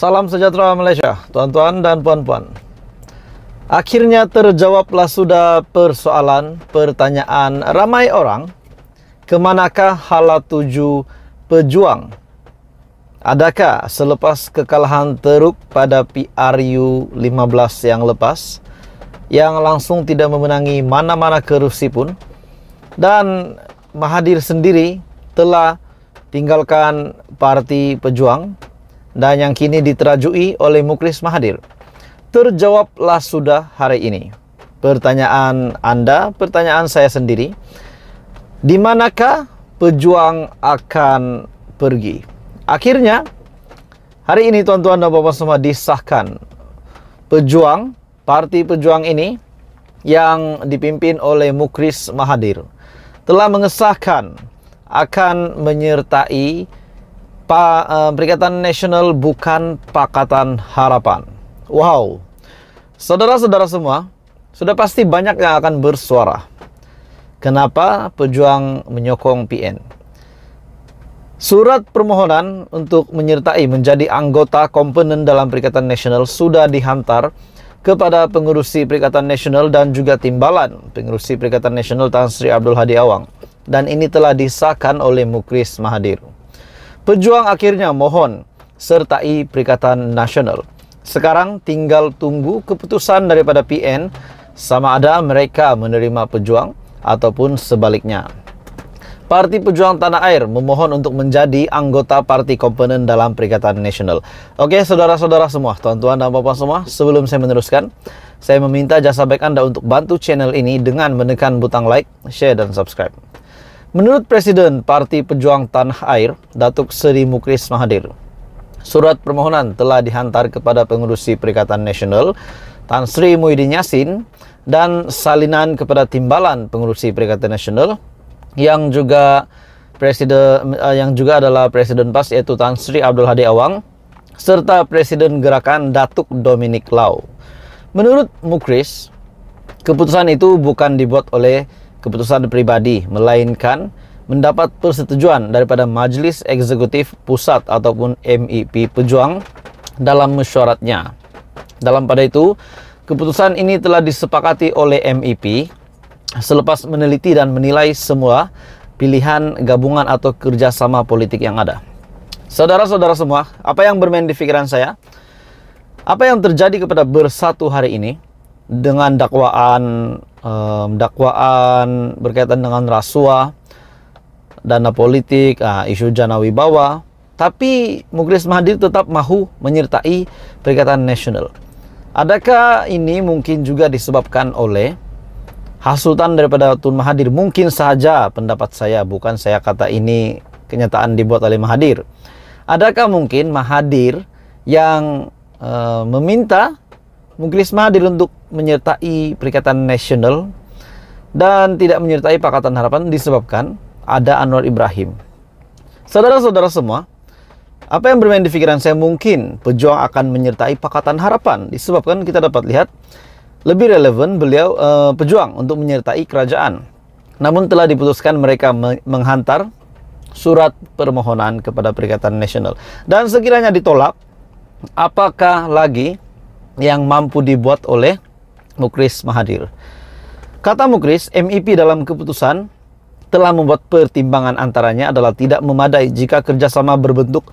Salam sejahtera Malaysia, tuan-tuan dan puan-puan. Akhirnya terjawablah sudah persoalan, pertanyaan ramai orang. Kemanakah hala tuju pejuang? Adakah selepas kekalahan teruk pada PRU 15 yang lepas, yang langsung tidak memenangi mana-mana kerusi pun, dan Mahathir sendiri telah tinggalkan parti pejuang dan yang kini diterajui oleh Muklis Mahadir Terjawablah sudah hari ini. Pertanyaan Anda, pertanyaan saya sendiri, di manakah pejuang akan pergi? Akhirnya, hari ini tuan-tuan dan bapak semua disahkan pejuang, parti pejuang ini yang dipimpin oleh Mukris Mahadir telah mengesahkan akan menyertai pa, eh, Perikatan Nasional bukan Pakatan Harapan. Wow. Saudara-saudara semua, sudah pasti banyak yang akan bersuara. Kenapa pejuang menyokong PN? Surat permohonan untuk menyertai menjadi anggota komponen dalam Perikatan Nasional sudah dihantar kepada pengurusi Perikatan Nasional dan juga Timbalan pengurusi Perikatan Nasional Tan Sri Abdul Hadi Awang dan ini telah disahkan oleh Mukris Mahadir. Pejuang akhirnya mohon sertai Perikatan Nasional. Sekarang tinggal tunggu keputusan daripada PN sama ada mereka menerima pejuang ataupun sebaliknya. Parti Pejuang Tanah Air memohon untuk menjadi anggota parti komponen dalam Perikatan Nasional. Oke, saudara-saudara semua, tuan-tuan dan bapak semua, sebelum saya meneruskan, saya meminta jasa baik Anda untuk bantu channel ini dengan menekan butang like, share, dan subscribe. Menurut Presiden Parti Pejuang Tanah Air, Datuk Seri Mukris Mahathir, surat permohonan telah dihantar kepada pengurusi Perikatan Nasional, Tan Sri Muhyiddin Yassin, dan salinan kepada Timbalan Pengurusi Perikatan Nasional yang juga presiden eh, yang juga adalah presiden PAS yaitu Tan Sri Abdul Hadi Awang serta presiden gerakan Datuk Dominic Lau. Menurut Mukris, keputusan itu bukan dibuat oleh keputusan pribadi, melainkan mendapat persetujuan daripada Majelis Eksekutif Pusat ataupun MEP Pejuang dalam mesyuaratnya. Dalam pada itu, keputusan ini telah disepakati oleh MEP selepas meneliti dan menilai semua pilihan gabungan atau kerjasama politik yang ada. Saudara-saudara semua, apa yang bermain di pikiran saya? Apa yang terjadi kepada bersatu hari ini? dengan dakwaan um, dakwaan berkaitan dengan rasuah, dana politik, uh, isu janawi wibawa. Tapi mukhriz mahdi tetap mahu menyertai Perikatan Nasional. Adakah ini mungkin juga disebabkan oleh hasutan daripada Tun Mahathir? Mungkin saja pendapat saya, bukan saya kata ini kenyataan dibuat oleh Mahathir. Adakah mungkin Mahathir yang uh, meminta mukhriz Mahathir untuk menyertai Perikatan Nasional dan tidak menyertai Pakatan Harapan disebabkan ada Anwar Ibrahim. Saudara-saudara semua, apa yang bermain di pikiran saya mungkin pejuang akan menyertai Pakatan Harapan disebabkan kita dapat lihat lebih relevan beliau e, pejuang untuk menyertai kerajaan. Namun telah diputuskan mereka menghantar surat permohonan kepada Perikatan Nasional dan sekiranya ditolak apakah lagi yang mampu dibuat oleh Mukris Mahadir. Kata Mukris, MIP dalam keputusan telah membuat pertimbangan antaranya adalah tidak memadai jika kerjasama berbentuk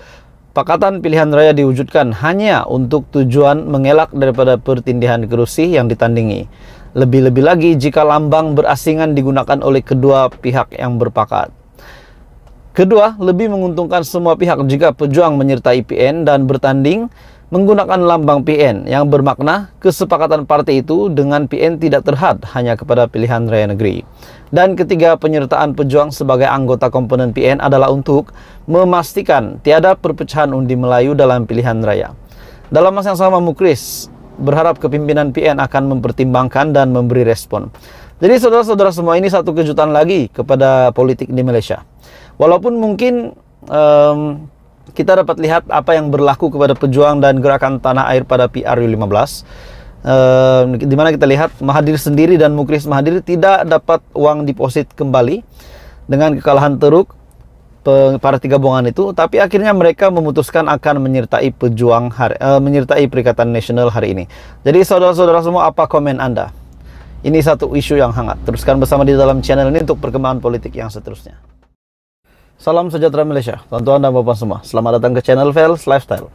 Pakatan pilihan raya diwujudkan hanya untuk tujuan mengelak daripada pertindihan kerusi yang ditandingi. Lebih-lebih lagi jika lambang berasingan digunakan oleh kedua pihak yang berpakat. Kedua, lebih menguntungkan semua pihak jika pejuang menyertai IPN dan bertanding menggunakan lambang PN yang bermakna kesepakatan partai itu dengan PN tidak terhad hanya kepada pilihan raya negeri. Dan ketiga, penyertaan pejuang sebagai anggota komponen PN adalah untuk memastikan tiada perpecahan undi Melayu dalam pilihan raya. Dalam masa yang sama, Mukris berharap kepimpinan PN akan mempertimbangkan dan memberi respon. Jadi saudara-saudara semua ini satu kejutan lagi kepada politik di Malaysia. Walaupun mungkin um, kita dapat lihat apa yang berlaku kepada pejuang dan gerakan tanah air pada PRU 15 Uh, di mana kita lihat Mahadir sendiri dan Mukris Mahadir tidak dapat uang deposit kembali dengan kekalahan teruk para tiga bongan itu tapi akhirnya mereka memutuskan akan menyertai pejuang hari, uh, menyertai Perikatan Nasional hari ini. Jadi saudara-saudara semua apa komen Anda? Ini satu isu yang hangat. Teruskan bersama di dalam channel ini untuk perkembangan politik yang seterusnya. Salam sejahtera Malaysia, tuan-tuan dan bapak semua. Selamat datang ke channel Vels Lifestyle.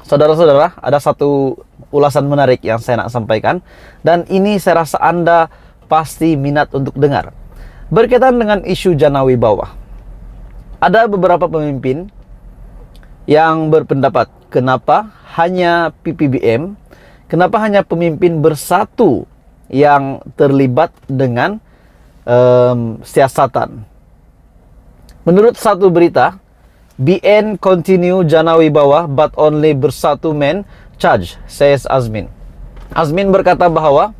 Saudara-saudara, ada satu ulasan menarik yang saya nak sampaikan dan ini saya rasa Anda pasti minat untuk dengar. Berkaitan dengan isu Janawi bawah. Ada beberapa pemimpin yang berpendapat kenapa hanya PPBM, kenapa hanya pemimpin bersatu yang terlibat dengan um, siasatan Menurut satu berita, BN continue Janawi bawah, but only bersatu men charge, says Azmin. Azmin berkata bahwa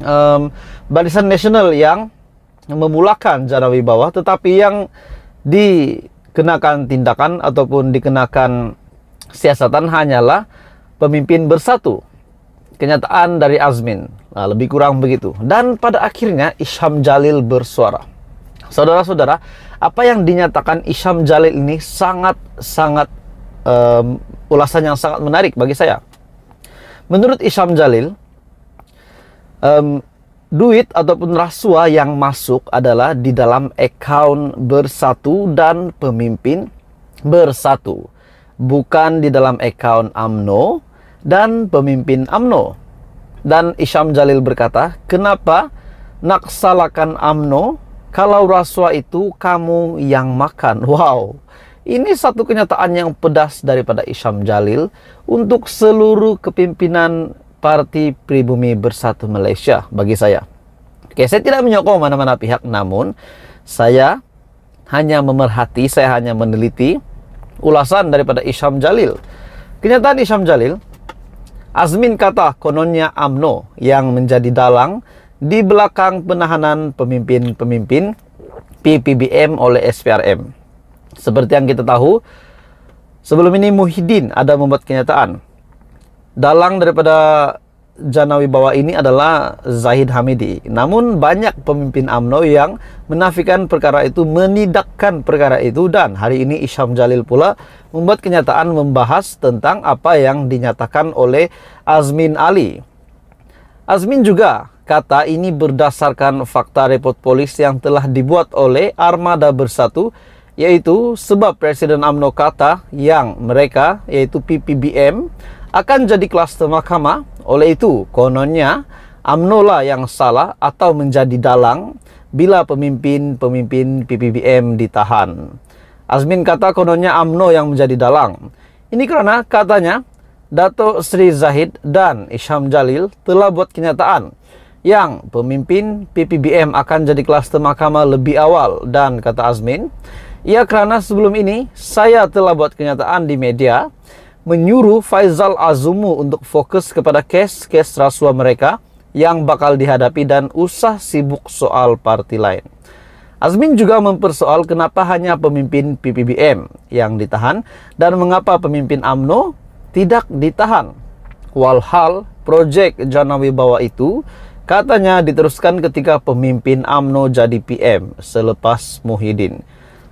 um, Barisan Nasional yang memulakan Janawi bawah, tetapi yang dikenakan tindakan ataupun dikenakan siasatan hanyalah pemimpin bersatu. Kenyataan dari Azmin, nah, lebih kurang begitu. Dan pada akhirnya Isham Jalil bersuara. Saudara-saudara, apa yang dinyatakan Isham Jalil ini sangat-sangat um, ulasan yang sangat menarik bagi saya. Menurut Isham Jalil, um, duit ataupun rasuah yang masuk adalah di dalam account bersatu dan pemimpin bersatu. Bukan di dalam account AMNO dan pemimpin AMNO. Dan Isham Jalil berkata, kenapa naksalakan AMNO kalau rasuah itu kamu yang makan. Wow. Ini satu kenyataan yang pedas daripada Isyam Jalil untuk seluruh kepimpinan Parti Pribumi Bersatu Malaysia bagi saya. Oke, saya tidak menyokong mana-mana pihak, namun saya hanya memerhati, saya hanya meneliti ulasan daripada Isyam Jalil. Kenyataan Isyam Jalil, Azmin kata kononnya AMNO yang menjadi dalang di belakang penahanan pemimpin-pemimpin PPBM oleh SPRM. Seperti yang kita tahu, sebelum ini Muhyiddin ada membuat kenyataan. Dalang daripada Janawi Bawa ini adalah Zahid Hamidi. Namun banyak pemimpin AMNO yang menafikan perkara itu, menidakkan perkara itu dan hari ini Isham Jalil pula membuat kenyataan membahas tentang apa yang dinyatakan oleh Azmin Ali. Azmin juga kata ini berdasarkan fakta report polis yang telah dibuat oleh Armada Bersatu yaitu sebab Presiden AMNO kata yang mereka yaitu PPBM akan jadi klaster mahkamah oleh itu kononnya AMNO lah yang salah atau menjadi dalang bila pemimpin-pemimpin PPBM ditahan. Azmin kata kononnya AMNO yang menjadi dalang. Ini karena katanya Dato Sri Zahid dan Isham Jalil telah buat kenyataan yang pemimpin PPBM akan jadi kluster mahkamah lebih awal dan kata Azmin, ya karena sebelum ini saya telah buat kenyataan di media menyuruh Faizal Azumu untuk fokus kepada kes-kes rasuah mereka yang bakal dihadapi dan usah sibuk soal parti lain. Azmin juga mempersoal kenapa hanya pemimpin PPBM yang ditahan dan mengapa pemimpin AMNO tidak ditahan. Walhal, proyek Janawi bawah itu Katanya diteruskan ketika pemimpin AMNO jadi PM selepas Muhyiddin.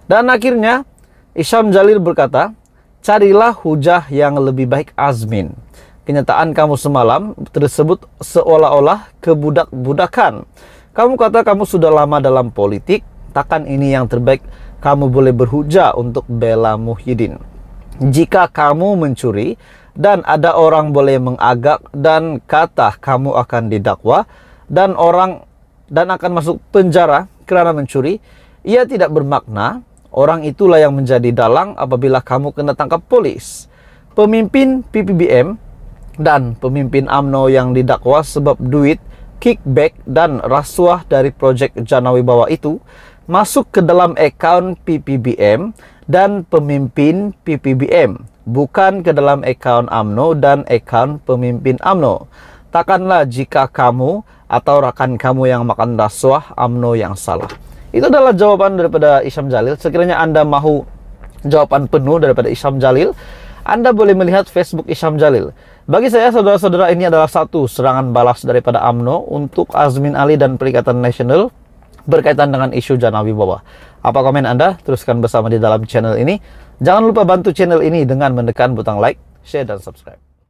Dan akhirnya Isham Jalil berkata, carilah hujah yang lebih baik Azmin. Kenyataan kamu semalam tersebut seolah-olah kebudak-budakan. Kamu kata kamu sudah lama dalam politik, takkan ini yang terbaik kamu boleh berhujah untuk bela Muhyiddin. Jika kamu mencuri dan ada orang boleh mengagak dan kata kamu akan didakwa, dan orang dan akan masuk penjara karena mencuri, ia tidak bermakna. Orang itulah yang menjadi dalang apabila kamu kena tangkap polis. Pemimpin PPBM dan pemimpin AMNO yang didakwa sebab duit, kickback dan rasuah dari proyek Janawi Bawah itu masuk ke dalam akaun PPBM dan pemimpin PPBM, bukan ke dalam akaun AMNO dan akaun pemimpin AMNO. Takkanlah jika kamu atau rakan kamu yang makan rasuah, amno yang salah. Itu adalah jawaban daripada Isyam Jalil. Sekiranya Anda mau jawaban penuh daripada Isyam Jalil, Anda boleh melihat Facebook Isyam Jalil. Bagi saya, saudara-saudara, ini adalah satu serangan balas daripada AMNO untuk Azmin Ali dan Perikatan Nasional berkaitan dengan isu Janawi Bawah. Apa komen Anda? Teruskan bersama di dalam channel ini. Jangan lupa bantu channel ini dengan menekan butang like, share, dan subscribe.